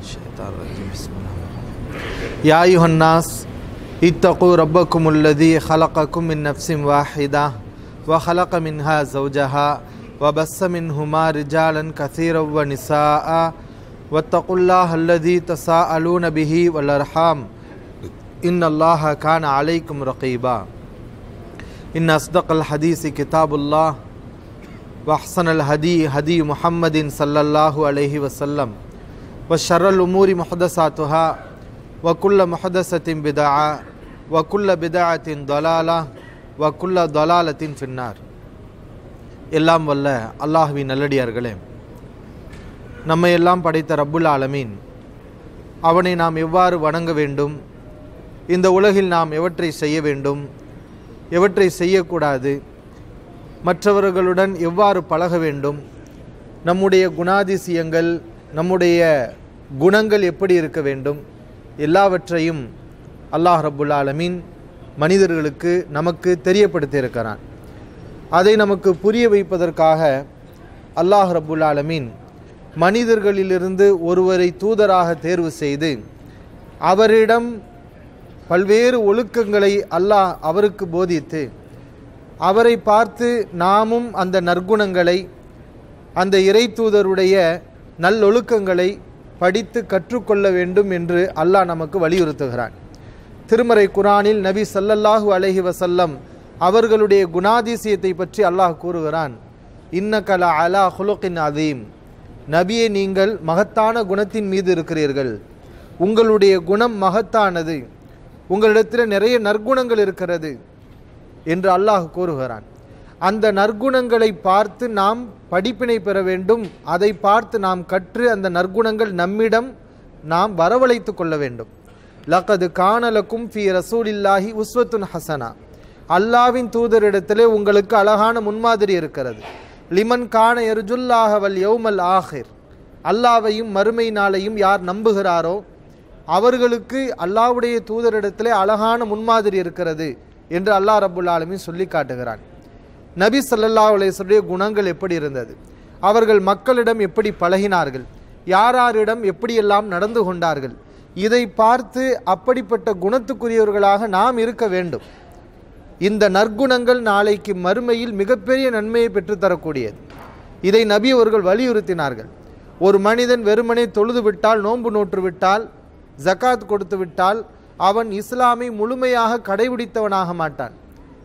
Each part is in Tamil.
الشيطان الرجيم بسم الله يا أيها الناس اتقوا ربكم الذي خلقكم من نفس واحدة وخلق منها زوجها وبس منهما رجالا كثيرا ونساء واتقوا الله الذي تساءلون به والأرحام إن الله كان عليكم رقيبا إن أصدق الحديث كتاب الله وأحسن الهدي هدي محمد صلى الله عليه وسلم وشر الأمور محدثاتها وكل محدثة بدعة وكل بدعة ضلالة وكل ضلالة في النار எல்லாம் வல்ல அல்லாஹுவின் நல்லடியார்களே நம்மை எல்லாம் படைத்த ரப்புல் ஆலமீன் அவனை நாம் எவ்வாறு வணங்க வேண்டும் இந்த உலகில் நாம் எவற்றை செய்ய வேண்டும் எவற்றை செய்யக்கூடாது மற்றவர்களுடன் எவ்வாறு பழக வேண்டும் நம்முடைய குணாதிசயங்கள் நம்முடைய குணங்கள் எப்படி இருக்க வேண்டும் எல்லாவற்றையும் அல்லாஹ் ரபுல் ஆலமீன் மனிதர்களுக்கு நமக்கு தெரியப்படுத்தியிருக்கிறான் அதை நமக்கு புரிய வைப்பதற்காக அல்லாஹ் ரபுல் ஆலமீன் மனிதர்களிலிருந்து ஒருவரை தூதராக தேர்வு செய்து அவரிடம் பல்வேறு ஒழுக்கங்களை அல்லாஹ் அவருக்கு போதித்து அவரை பார்த்து நாமும் அந்த நற்குணங்களை அந்த இறை தூதருடைய நல்லொழுக்கங்களை படித்து கற்றுக்கொள்ள வேண்டும் என்று அல்லாஹ் நமக்கு வலியுறுத்துகிறான் திருமறை குரானில் நபி சல்லல்லாஹு அலஹி வசல்லம் அவர்களுடைய குணாதிசயத்தை பற்றி அல்லாஹ் கூறுகிறான் இன்னகல அலா ஹுலுக்கின் அதீம் நபியை நீங்கள் மகத்தான குணத்தின் மீது இருக்கிறீர்கள் உங்களுடைய குணம் மகத்தானது உங்களிடத்தில் நிறைய நற்குணங்கள் இருக்கிறது என்று அல்லாஹ் கூறுகிறான் அந்த நற்குணங்களை பார்த்து நாம் படிப்பினை பெற வேண்டும் அதை பார்த்து நாம் கற்று அந்த நற்குணங்கள் நம்மிடம் நாம் வரவழைத்து கொள்ள வேண்டும் லக்கது காணலக்கும் ஃபி ரசூலில்லாஹி உஸ்வத்துன் ஹசனா அல்லாவின் தூதரிடத்திலே உங்களுக்கு அழகான முன்மாதிரி இருக்கிறது லிமன் கான எருஜுல்லாஹவல் யௌமல் ஆஹிர் அல்லாவையும் மறுமை நாளையும் யார் நம்புகிறாரோ அவர்களுக்கு அல்லாவுடைய தூதரிடத்திலே அழகான முன்மாதிரி இருக்கிறது என்று அல்லாஹ் ரபுல்லாலுமே சொல்லி காட்டுகிறான் நபி சல்லல்லா அலேஸ்வருடைய குணங்கள் எப்படி இருந்தது அவர்கள் மக்களிடம் எப்படி பழகினார்கள் யாராரிடம் எப்படியெல்லாம் நடந்து கொண்டார்கள் இதை பார்த்து அப்படிப்பட்ட குணத்துக்குரியவர்களாக நாம் இருக்க வேண்டும் இந்த நற்குணங்கள் நாளைக்கு மறுமையில் மிகப்பெரிய நன்மையை பெற்றுத்தரக்கூடியது இதை நபி அவர்கள் வலியுறுத்தினார்கள் ஒரு மனிதன் வெறுமனே தொழுது விட்டால் நோன்பு நோற்று விட்டால் ஜக்காத் கொடுத்து விட்டால் அவன் இஸ்லாமை முழுமையாக கடைபிடித்தவனாக மாட்டான்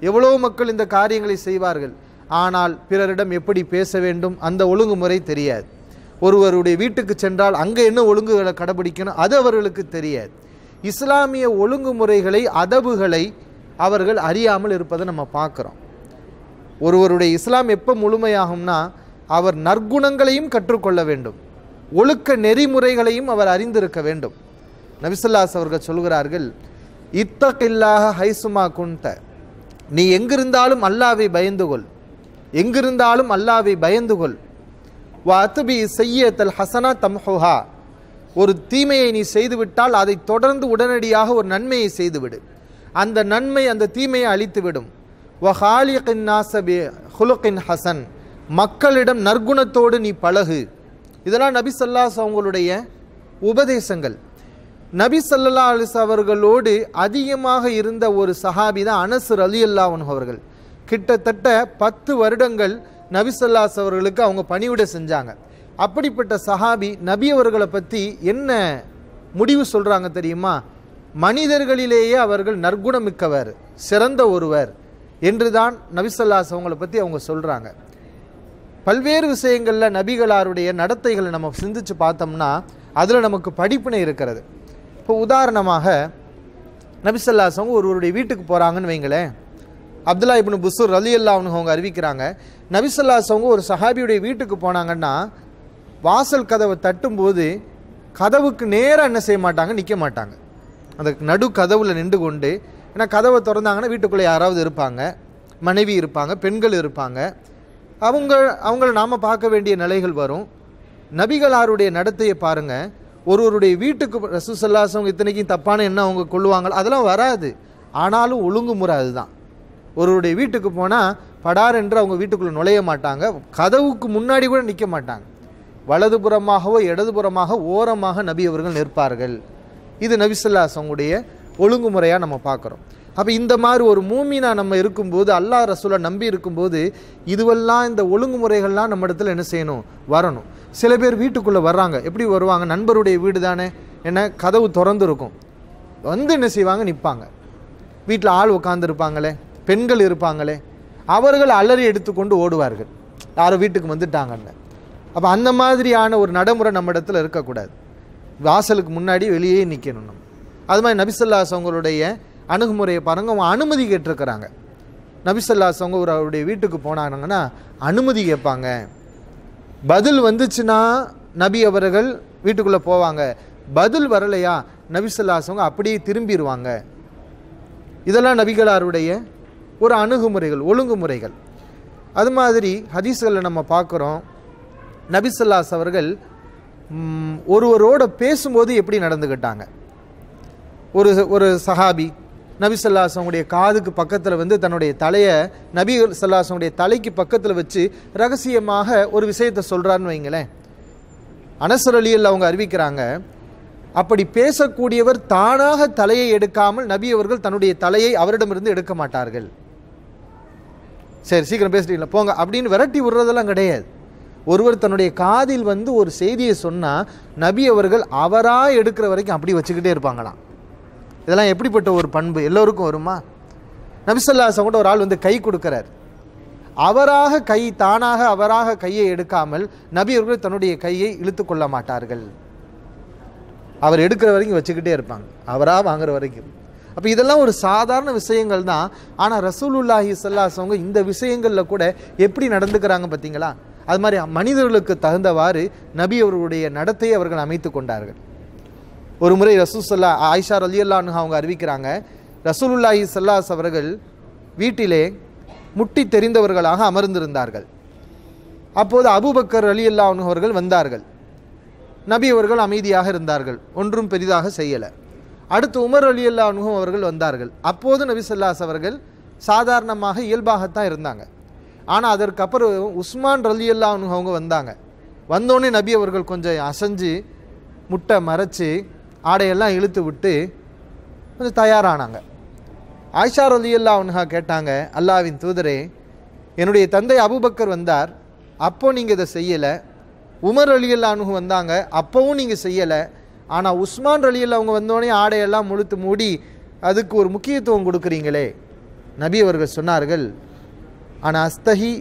எவ்வளோ மக்கள் இந்த காரியங்களை செய்வார்கள் ஆனால் பிறரிடம் எப்படி பேச வேண்டும் அந்த ஒழுங்குமுறை தெரியாது ஒருவருடைய வீட்டுக்கு சென்றால் அங்கே என்ன ஒழுங்குகளை கடைபிடிக்கணும் அது அவர்களுக்கு தெரியாது இஸ்லாமிய ஒழுங்குமுறைகளை அதவுகளை அவர்கள் அறியாமல் இருப்பதை நம்ம பார்க்குறோம் ஒருவருடைய இஸ்லாம் எப்போ முழுமையாகும்னா அவர் நற்குணங்களையும் கற்றுக்கொள்ள வேண்டும் ஒழுக்க நெறிமுறைகளையும் அவர் அறிந்திருக்க வேண்டும் நபிசுல்லாஸ் அவர்கள் சொல்கிறார்கள் இத்தகில்லாக ஹைசுமா குண்ட நீ எங்கிருந்தாலும் அல்லாவை பயந்து கொள் எங்கிருந்தாலும் அல்லாவை பயந்து கொள் வா அத்துபி தல் ஹசனா தம்ஹோஹா ஒரு தீமையை நீ செய்துவிட்டால் அதை தொடர்ந்து உடனடியாக ஒரு நன்மையை செய்துவிடு அந்த நன்மை அந்த தீமையை அழித்துவிடும் ஹாலியின் நாசபி ஹுலுக்கின் ஹசன் மக்களிடம் நற்குணத்தோடு நீ பழகு இதெல்லாம் நபி சொல்லாஸ் அவங்களுடைய உபதேசங்கள் நபி சல்லா அலிஸ் அவர்களோடு அதிகமாக இருந்த ஒரு சஹாபி தான் அனசர் அலி அல்லாவன் அவர்கள் கிட்டத்தட்ட பத்து வருடங்கள் நபிசல்லாஸ் அவர்களுக்கு அவங்க பணிவிட செஞ்சாங்க அப்படிப்பட்ட சஹாபி நபி அவர்களை பற்றி என்ன முடிவு சொல்கிறாங்க தெரியுமா மனிதர்களிலேயே அவர்கள் நற்குணமிக்கவர் சிறந்த ஒருவர் என்று தான் நபிசல்லாஸ் அவங்களை பற்றி அவங்க சொல்கிறாங்க பல்வேறு விஷயங்களில் நபிகளாருடைய நடத்தைகளை நம்ம சிந்தித்து பார்த்தோம்னா அதில் நமக்கு படிப்பினை இருக்கிறது இப்போ உதாரணமாக நபிசல்லாசவங்க ஒருவருடைய வீட்டுக்கு போகிறாங்கன்னு வைங்களேன் அப்துல்லா இப்னு புசூர் ரலி அல்லா அவங்க அறிவிக்கிறாங்க நபிசல்லாசவங்க ஒரு சஹாபியுடைய வீட்டுக்கு போனாங்கன்னா வாசல் கதவை தட்டும்போது கதவுக்கு நேராக என்ன செய்ய மாட்டாங்க நிற்க மாட்டாங்க அந்த நடு கதவில் நின்று கொண்டு ஏன்னா கதவை திறந்தாங்கன்னா வீட்டுக்குள்ளே யாராவது இருப்பாங்க மனைவி இருப்பாங்க பெண்கள் இருப்பாங்க அவங்க அவங்கள நாம் பார்க்க வேண்டிய நிலைகள் வரும் நபிகளாருடைய நடத்தையை பாருங்கள் ஒருவருடைய வீட்டுக்கு ரசூசல்லாசம் இத்தனைக்கும் தப்பான எண்ணம் அவங்க கொள்ளுவாங்களோ அதெல்லாம் வராது ஆனாலும் ஒழுங்குமுறை அதுதான் ஒருவருடைய வீட்டுக்கு போனால் படார் என்று அவங்க வீட்டுக்குள்ளே நுழைய மாட்டாங்க கதவுக்கு முன்னாடி கூட நிற்க மாட்டாங்க வலதுபுறமாகவோ இடதுபுறமாக ஓரமாக நபி அவர்கள் நிற்பார்கள் இது நபிசல்லாசங்களுடைய ஒழுங்குமுறையாக நம்ம பார்க்குறோம் அப்போ இந்த மாதிரி ஒரு மூமினா நம்ம இருக்கும்போது அல்லாஹ் ரசூலை நம்பி இருக்கும்போது இதுவெல்லாம் இந்த ஒழுங்குமுறைகள்லாம் நம்ம இடத்துல என்ன செய்யணும் வரணும் சில பேர் வீட்டுக்குள்ளே வர்றாங்க எப்படி வருவாங்க நண்பருடைய வீடு தானே என்ன கதவு திறந்துருக்கும் வந்து என்ன செய்வாங்க நிற்பாங்க வீட்டில் ஆள் உட்காந்துருப்பாங்களே பெண்கள் இருப்பாங்களே அவர்கள் அலறி எடுத்துக்கொண்டு ஓடுவார்கள் யாரோ வீட்டுக்கு வந்துட்டாங்கன்னு அப்போ அந்த மாதிரியான ஒரு நடைமுறை நம்ம இடத்துல இருக்கக்கூடாது வாசலுக்கு முன்னாடி வெளியே நிற்கணும் நம்ம அது மாதிரி நபிசல்லாஸ் அவங்களுடைய அணுகுமுறையை பாருங்கள் அவங்க அனுமதி கேட்டிருக்கிறாங்க நபிசல்லாஸ் அவங்க ஒரு அவருடைய வீட்டுக்கு போனாங்கன்னா அனுமதி கேட்பாங்க பதில் வந்துச்சுன்னா நபி அவர்கள் வீட்டுக்குள்ளே போவாங்க பதில் வரலையா நபிசல்லாசவங்க அப்படியே திரும்பிடுவாங்க இதெல்லாம் நபிகளாருடைய ஒரு அணுகுமுறைகள் ஒழுங்குமுறைகள் அது மாதிரி ஹதீஸ்களில் நம்ம பார்க்குறோம் நபிசல்லாஸ் அவர்கள் ஒருவரோட பேசும்போது எப்படி நடந்துக்கிட்டாங்க ஒரு ஒரு சஹாபி நபி சல்லாசனுடைய காதுக்கு பக்கத்தில் வந்து தன்னுடைய தலையை நபி சல்லாசனுடைய தலைக்கு பக்கத்தில் வச்சு ரகசியமாக ஒரு விஷயத்தை சொல்கிறான்னு வைங்களேன் அனசர் அலியில் அவங்க அறிவிக்கிறாங்க அப்படி பேசக்கூடியவர் தானாக தலையை எடுக்காமல் நபி அவர்கள் தன்னுடைய தலையை அவரிடமிருந்து எடுக்க மாட்டார்கள் சரி சீக்கிரம் பேசுறீங்களா போங்க அப்படின்னு விரட்டி விடுறதெல்லாம் கிடையாது ஒருவர் தன்னுடைய காதில் வந்து ஒரு செய்தியை சொன்னால் நபி அவர்கள் அவராக எடுக்கிற வரைக்கும் அப்படி வச்சுக்கிட்டே இருப்பாங்களாம் இதெல்லாம் எப்படிப்பட்ட ஒரு பண்பு எல்லோருக்கும் வருமா நபிசல்லாசம் கூட ஒரு ஆள் வந்து கை கொடுக்குறார் அவராக கை தானாக அவராக கையை எடுக்காமல் நபி அவர்கள் தன்னுடைய கையை இழுத்து கொள்ள மாட்டார்கள் அவர் எடுக்கிற வரைக்கும் வச்சுக்கிட்டே இருப்பாங்க அவராக வாங்குற வரைக்கும் அப்போ இதெல்லாம் ஒரு சாதாரண விஷயங்கள் தான் ஆனால் ரசூலுல்லாஹி சல்லாசவங்க இந்த விஷயங்களில் கூட எப்படி நடந்துக்கிறாங்க பார்த்தீங்களா அது மாதிரி மனிதர்களுக்கு தகுந்தவாறு நபி அவர்களுடைய நடத்தையை அவர்கள் அமைத்து கொண்டார்கள் ஒரு முறை சொல்லா ஆயிஷா ரலியல்லான்னு அவங்க அறிவிக்கிறாங்க ரசூலுல்லாஹி சல்லாஸ் அவர்கள் வீட்டிலே முட்டி தெரிந்தவர்களாக அமர்ந்திருந்தார்கள் அப்போது அபுபக்கர் அலியல்லா அவர்கள் வந்தார்கள் நபி அவர்கள் அமைதியாக இருந்தார்கள் ஒன்றும் பெரிதாக செய்யலை அடுத்து உமர் அலி அல்லா அவர்கள் வந்தார்கள் அப்போது நபி சொல்லாஸ் அவர்கள் சாதாரணமாக இயல்பாகத்தான் இருந்தாங்க ஆனால் அதற்கப்புறம் உஸ்மான் ரலி அல்லா அவங்க வந்தாங்க வந்தோடனே நபி அவர்கள் கொஞ்சம் அசைஞ்சு முட்டை மறைச்சி ஆடையெல்லாம் இழுத்து விட்டு கொஞ்சம் தயாரானாங்க ஆயிஷா ரலியல்லா உன்ஹா கேட்டாங்க அல்லாவின் தூதரே என்னுடைய தந்தை அபுபக்கர் வந்தார் அப்போது நீங்கள் இதை செய்யலை உமர் அல்லா அணுகு வந்தாங்க அப்போவும் நீங்கள் செய்யலை ஆனால் உஸ்மான் ரலியில் அவங்க வந்தோடனே ஆடையெல்லாம் முழுத்து மூடி அதுக்கு ஒரு முக்கியத்துவம் கொடுக்குறீங்களே நபி அவர்கள் சொன்னார்கள் ஆனால் அஸ்தகி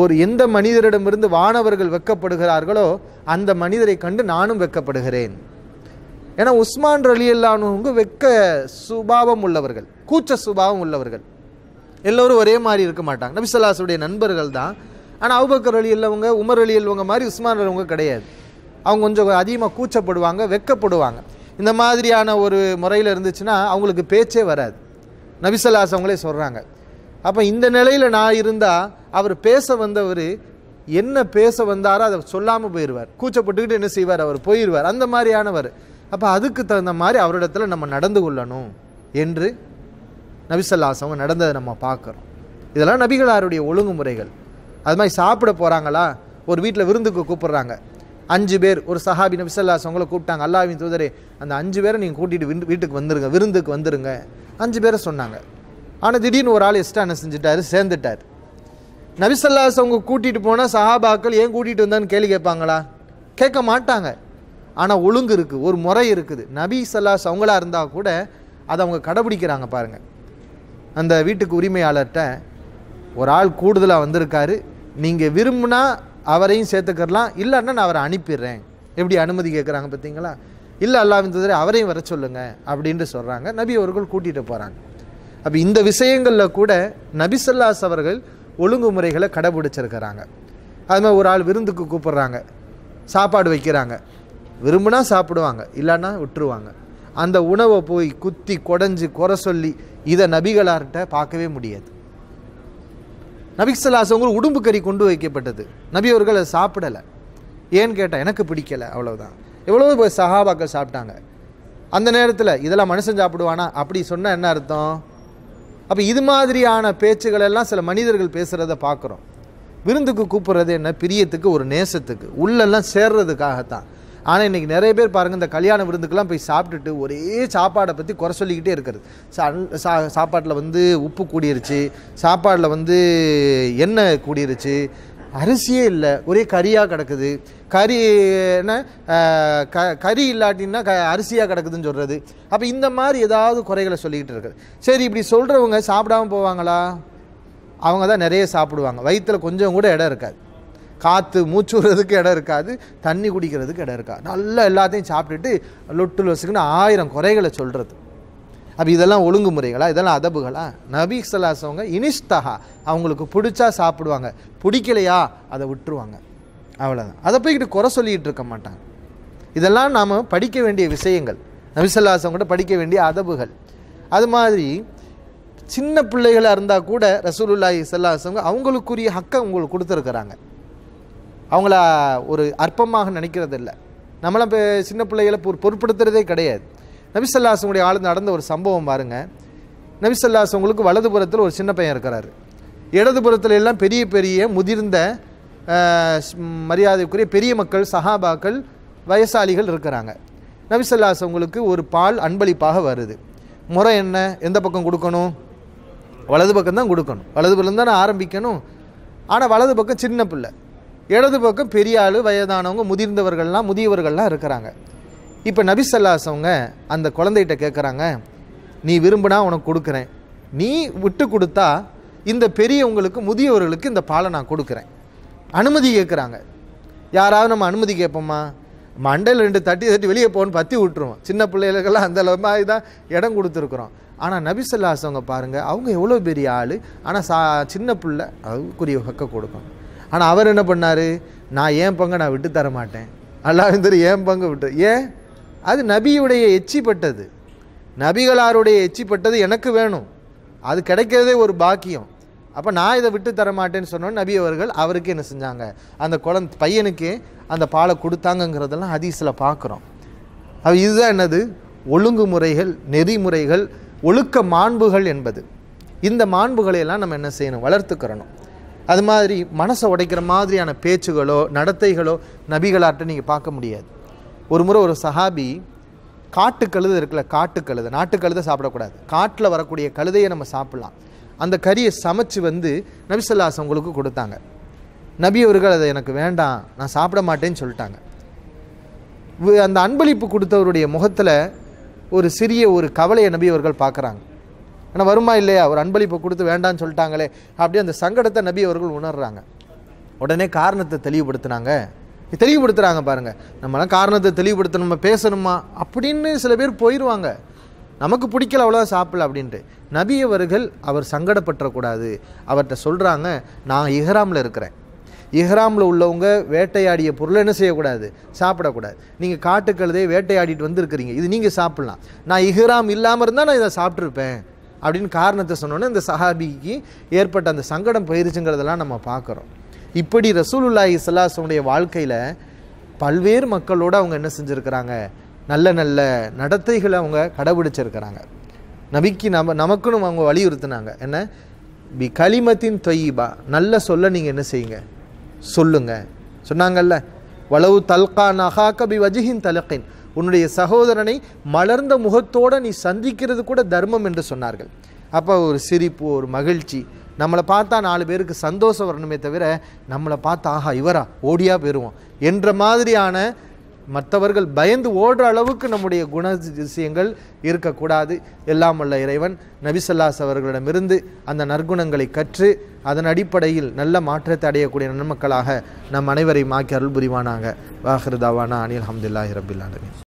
ஒரு எந்த மனிதரிடமிருந்து வானவர்கள் வெக்கப்படுகிறார்களோ அந்த மனிதரை கண்டு நானும் வெக்கப்படுகிறேன் ஏன்னா உஸ்மான் அலி அல்லானவங்க வெக்க சுபாவம் உள்ளவர்கள் கூச்ச சுபாவம் உள்ளவர்கள் எல்லோரும் ஒரே மாதிரி இருக்க மாட்டாங்க நபிசல்லாசுடைய நண்பர்கள் தான் ஆனால் அவுபக்கர் அலி இல்லவங்க உமர் அலி இல்லவங்க மாதிரி உஸ்மான் அலிவங்க கிடையாது அவங்க கொஞ்சம் அதிகமாக கூச்சப்படுவாங்க வெக்கப்படுவாங்க இந்த மாதிரியான ஒரு முறையில் இருந்துச்சுன்னா அவங்களுக்கு பேச்சே வராது நபிசல்லாஸ் அவங்களே சொல்கிறாங்க அப்போ இந்த நிலையில் நான் இருந்தால் அவர் பேச வந்தவர் என்ன பேச வந்தாரோ அதை சொல்லாமல் போயிடுவார் கூச்சப்பட்டுக்கிட்டு என்ன செய்வார் அவர் போயிடுவார் அந்த மாதிரியானவர் அப்போ அதுக்கு தகுந்த மாதிரி அவரிடத்துல நம்ம நடந்து கொள்ளணும் என்று நபிசல்லாஸ் அவங்க நடந்ததை நம்ம பார்க்குறோம் இதெல்லாம் நபிகளாருடைய ஒழுங்குமுறைகள் அது மாதிரி சாப்பிட போகிறாங்களா ஒரு வீட்டில் விருந்துக்கு கூப்பிட்றாங்க அஞ்சு பேர் ஒரு சஹாபி நபிசல்லாஸ் அவங்கள கூப்பிட்டாங்க அல்லாவின் தூதரே அந்த அஞ்சு பேரை நீங்கள் கூட்டிகிட்டு வீட்டுக்கு வந்துருங்க விருந்துக்கு வந்துருங்க அஞ்சு பேரை சொன்னாங்க ஆனால் திடீர்னு ஒரு ஆள் எஸ்டான செஞ்சுட்டார் சேர்ந்துட்டார் நபிசல்லாஸ் அவங்க கூட்டிகிட்டு போனால் சஹாபாக்கள் ஏன் கூட்டிகிட்டு வந்தான்னு கேள்வி கேட்பாங்களா கேட்க மாட்டாங்க ஆனால் ஒழுங்கு இருக்குது ஒரு முறை இருக்குது நபி சல்லாஸ் அவங்களாக இருந்தால் கூட அதை அவங்க கடைபிடிக்கிறாங்க பாருங்கள் அந்த வீட்டுக்கு உரிமையாளர்கிட்ட ஒரு ஆள் கூடுதலாக வந்திருக்காரு நீங்கள் விரும்புனா அவரையும் சேர்த்துக்கிறலாம் இல்லைன்னா நான் அவரை அனுப்பிடுறேன் எப்படி அனுமதி கேட்குறாங்க பார்த்தீங்களா இல்லை அல்லாவின் தூதரை அவரையும் வர சொல்லுங்கள் அப்படின்ட்டு சொல்கிறாங்க நபி அவர்கள் கூட்டிகிட்டு போகிறாங்க அப்போ இந்த விஷயங்களில் கூட நபி சல்லாஸ் அவர்கள் ஒழுங்குமுறைகளை கடைபிடிச்சிருக்கிறாங்க அது மாதிரி ஒரு ஆள் விருந்துக்கு கூப்பிட்றாங்க சாப்பாடு வைக்கிறாங்க விரும்புனா சாப்பிடுவாங்க இல்லைன்னா விட்டுருவாங்க அந்த உணவை போய் குத்தி கொடைஞ்சு குறை சொல்லி இதை நபிகளார்கிட்ட பார்க்கவே முடியாது நபிக்சலாசவங்க உடும்பு கறி கொண்டு வைக்கப்பட்டது நபி அவர்கள் அதை சாப்பிடலை ஏன்னு கேட்டால் எனக்கு பிடிக்கலை அவ்வளோதான் எவ்வளோ போய் சஹாபாக்கள் சாப்பிட்டாங்க அந்த நேரத்தில் இதெல்லாம் மனுஷன் சாப்பிடுவானா அப்படி சொன்னால் என்ன அர்த்தம் அப்போ இது மாதிரியான பேச்சுகள் எல்லாம் சில மனிதர்கள் பேசுகிறத பார்க்குறோம் விருந்துக்கு கூப்பிட்றது என்ன பிரியத்துக்கு ஒரு நேசத்துக்கு உள்ளெல்லாம் சேர்றதுக்காகத்தான் ஆனால் இன்றைக்கி நிறைய பேர் பாருங்கள் இந்த கல்யாண விருந்துக்கெல்லாம் போய் சாப்பிட்டுட்டு ஒரே சாப்பாடை பற்றி குறை சொல்லிக்கிட்டே இருக்கிறது சா சாப்பாட்டில் வந்து உப்பு கூடிருச்சு சாப்பாட்டில் வந்து எண்ணெய் கூடிருச்சு அரிசியே இல்லை ஒரே கறியாக கிடக்குது கறி என்ன க கறி இல்லாட்டின்னா க அரிசியாக கிடக்குதுன்னு சொல்கிறது அப்போ இந்த மாதிரி ஏதாவது குறைகளை சொல்லிக்கிட்டு இருக்குது சரி இப்படி சொல்கிறவங்க சாப்பிடாமல் போவாங்களா அவங்க தான் நிறைய சாப்பிடுவாங்க வயிற்றில் கொஞ்சம் கூட இடம் இருக்காது காற்று மூச்சு விடுறதுக்கு இடம் இருக்காது தண்ணி குடிக்கிறதுக்கு இடம் இருக்காது நல்லா எல்லாத்தையும் சாப்பிட்டுட்டு லொட்டு லொசுக்குன்னு ஆயிரம் குறைகளை சொல்கிறது அப்போ இதெல்லாம் ஒழுங்குமுறைகளா இதெல்லாம் அதபுகளா நபி சலாசவங்க இனிஷ்தஹா அவங்களுக்கு பிடிச்சா சாப்பிடுவாங்க பிடிக்கலையா அதை விட்டுருவாங்க அவ்வளோதான் அதை போய்கிட்டு குறை சொல்லிகிட்டு இருக்க மாட்டாங்க இதெல்லாம் நாம் படிக்க வேண்டிய விஷயங்கள் நபிசல்லாசவங்கிட்ட படிக்க வேண்டிய அதபுகள் அது மாதிரி சின்ன பிள்ளைகளாக இருந்தால் கூட ரசூலுல்லாஹி சல்லாஹங்க அவங்களுக்குரிய ஹக்கை உங்களுக்கு கொடுத்துருக்குறாங்க அவங்கள ஒரு அற்பமாக நினைக்கிறது இல்லை நம்மளாம் இப்போ சின்ன பிள்ளைகளை பொருட்படுத்துகிறதே கிடையாது நபிசல்லாசனுடைய ஆள் நடந்த ஒரு சம்பவம் பாருங்கள் நபிசல்லாசவங்களுக்கு வலதுபுறத்தில் ஒரு சின்ன பையன் இருக்கிறார் இடதுபுறத்தில் எல்லாம் பெரிய பெரிய முதிர்ந்த மரியாதைக்குரிய பெரிய மக்கள் சஹாபாக்கள் வயசாளிகள் இருக்கிறாங்க நபிசல்லாசவங்களுக்கு ஒரு பால் அன்பளிப்பாக வருது முறை என்ன எந்த பக்கம் கொடுக்கணும் வலது பக்கம் தான் கொடுக்கணும் வலது பக்கம் தானே ஆரம்பிக்கணும் ஆனால் வலது பக்கம் சின்ன பிள்ளை இடது பக்கம் பெரிய ஆள் வயதானவங்க முதிர்ந்தவர்கள்லாம் முதியவர்கள்லாம் இருக்கிறாங்க இப்போ நபிசல்லாசவங்க அந்த குழந்தைகிட்ட கேட்குறாங்க நீ விரும்பினா உனக்கு கொடுக்குறேன் நீ விட்டு கொடுத்தா இந்த பெரியவங்களுக்கு முதியவர்களுக்கு இந்த பாலை நான் கொடுக்குறேன் அனுமதி கேட்குறாங்க யாராவது நம்ம அனுமதி கேட்போமா மண்டல் ரெண்டு தட்டி தட்டி வெளியே போகணும்னு பற்றி விட்டுருவோம் சின்ன பிள்ளைகளுக்கெல்லாம் அந்த மாதிரி தான் இடம் கொடுத்துருக்குறோம் ஆனால் நபிசல்லாசவங்க பாருங்கள் அவங்க எவ்வளோ பெரிய ஆள் ஆனால் சா சின்ன பிள்ளை அதுக்குரிய ஹக்க கொடுக்கணும் ஆனால் அவர் என்ன பண்ணார் நான் ஏன் பங்கை நான் விட்டு தர மாட்டேன் அல்லாஹிந்தர் ஏன் பங்கு விட்டு ஏன் அது நபியுடைய எச்சிப்பட்டது நபிகளாருடைய எச்சிப்பட்டது எனக்கு வேணும் அது கிடைக்கிறதே ஒரு பாக்கியம் அப்போ நான் இதை விட்டு தர மாட்டேன்னு சொன்னோம் நபி அவர்கள் அவருக்கு என்ன செஞ்சாங்க அந்த குழந்த பையனுக்கு அந்த பாலை கொடுத்தாங்கங்கிறதெல்லாம் ஹதீஸில் பார்க்குறோம் அது இதுதான் என்னது ஒழுங்குமுறைகள் நெறிமுறைகள் ஒழுக்க மாண்புகள் என்பது இந்த மாண்புகளையெல்லாம் நம்ம என்ன செய்யணும் வளர்த்துக்கிறணும் அது மாதிரி மனசை உடைக்கிற மாதிரியான பேச்சுகளோ நடத்தைகளோ நபிகளாட்ட நீங்கள் பார்க்க முடியாது ஒரு முறை ஒரு சஹாபி காட்டு கழுதை இருக்குல்ல காட்டு கழுதை நாட்டு கழுதை சாப்பிடக்கூடாது காட்டில் வரக்கூடிய கழுதையை நம்ம சாப்பிட்லாம் அந்த கறியை சமைச்சு வந்து நபிசல்லாஸ் அவங்களுக்கு கொடுத்தாங்க நபி அவர்கள் அதை எனக்கு வேண்டாம் நான் சாப்பிட மாட்டேன்னு சொல்லிட்டாங்க அந்த அன்பளிப்பு கொடுத்தவருடைய முகத்தில் ஒரு சிறிய ஒரு கவலையை நபி அவர்கள் பார்க்குறாங்க ஆனால் வருமா இல்லையா ஒரு அன்பளிப்பு கொடுத்து வேண்டான்னு சொல்லிட்டாங்களே அப்படியே அந்த சங்கடத்தை நபி அவர்கள் உணர்றாங்க உடனே காரணத்தை தெளிவுபடுத்துனாங்க தெளிவுபடுத்துகிறாங்க பாருங்கள் நம்மளாம் காரணத்தை தெளிவுபடுத்தணும் நம்ம பேசணுமா அப்படின்னு சில பேர் போயிடுவாங்க நமக்கு பிடிக்கல அவ்வளோ சாப்பிடல அப்படின்ட்டு நபியவர்கள் அவர் சங்கடப்பட்டுறக்கூடாது அவர்கிட்ட சொல்கிறாங்க நான் இஹ்ராமில் இருக்கிறேன் இஹ்ராமில் உள்ளவங்க வேட்டையாடிய பொருளை என்ன செய்யக்கூடாது சாப்பிடக்கூடாது நீங்கள் காட்டுக்கழுதே வேட்டையாடிட்டு வந்திருக்கிறீங்க இது நீங்கள் சாப்பிட்லாம் நான் இஹ்ராம் இல்லாமல் இருந்தால் நான் இதை சாப்பிட்ருப்பேன் அப்படின்னு காரணத்தை சொன்னோன்னே இந்த சஹாபிக்கு ஏற்பட்ட அந்த சங்கடம் போயிருச்சுங்கிறதெல்லாம் நம்ம பார்க்குறோம் இப்படி ரசூலுல்லாஹி இஸ்லாசனுடைய வாழ்க்கையில் பல்வேறு மக்களோடு அவங்க என்ன செஞ்சுருக்கிறாங்க நல்ல நல்ல நடத்தைகளை அவங்க கடைபிடிச்சிருக்கிறாங்க நபிக்கு நம்ம நமக்குன்னு அவங்க வலியுறுத்தினாங்க என்ன பி களிமத்தின் தொய்பா நல்ல சொல்ல நீங்கள் என்ன செய்யுங்க சொல்லுங்கள் சொன்னாங்கல்ல வளவு தல்கா நகாக்க பி வஜிஹின் தலக்கின் உன்னுடைய சகோதரனை மலர்ந்த முகத்தோடு நீ சந்திக்கிறது கூட தர்மம் என்று சொன்னார்கள் அப்போ ஒரு சிரிப்பு ஒரு மகிழ்ச்சி நம்மளை பார்த்தா நாலு பேருக்கு சந்தோஷம் வரணுமே தவிர நம்மளை பார்த்தா ஆஹா இவரா ஓடியா பெறுவோம் என்ற மாதிரியான மற்றவர்கள் பயந்து ஓடுற அளவுக்கு நம்முடைய குண விஷயங்கள் இருக்கக்கூடாது எல்லாம் உள்ள இறைவன் நபிசல்லாஸ் அவர்களிடமிருந்து அந்த நற்குணங்களை கற்று அதன் அடிப்படையில் நல்ல மாற்றத்தை அடையக்கூடிய நன்மக்களாக நம் அனைவரையும் மாக்கி அருள் புரிவானாங்க வாஹிருதாவானா அனில் அஹமதுல்லாஹி ரபில்லாலுமே